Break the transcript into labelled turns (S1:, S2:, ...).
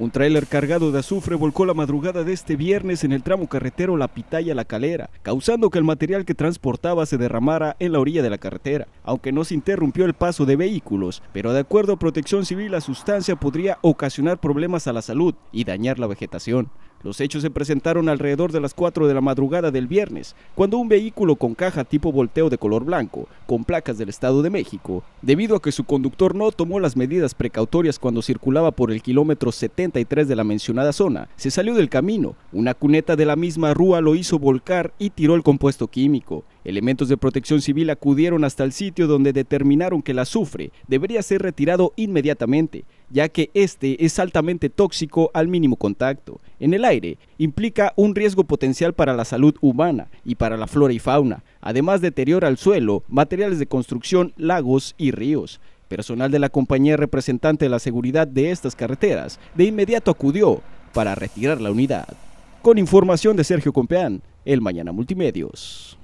S1: Un tráiler cargado de azufre volcó la madrugada de este viernes en el tramo carretero La Pitaya La Calera, causando que el material que transportaba se derramara en la orilla de la carretera, aunque no se interrumpió el paso de vehículos, pero de acuerdo a Protección Civil la sustancia podría ocasionar problemas a la salud y dañar la vegetación. Los hechos se presentaron alrededor de las 4 de la madrugada del viernes, cuando un vehículo con caja tipo volteo de color blanco, con placas del Estado de México, debido a que su conductor no tomó las medidas precautorias cuando circulaba por el kilómetro 73 de la mencionada zona, se salió del camino, una cuneta de la misma rúa lo hizo volcar y tiró el compuesto químico. Elementos de protección civil acudieron hasta el sitio donde determinaron que el azufre debería ser retirado inmediatamente, ya que este es altamente tóxico al mínimo contacto. En el aire implica un riesgo potencial para la salud humana y para la flora y fauna. Además deteriora el suelo, materiales de construcción, lagos y ríos. Personal de la compañía representante de la seguridad de estas carreteras de inmediato acudió para retirar la unidad. Con información de Sergio Compeán, El Mañana Multimedios.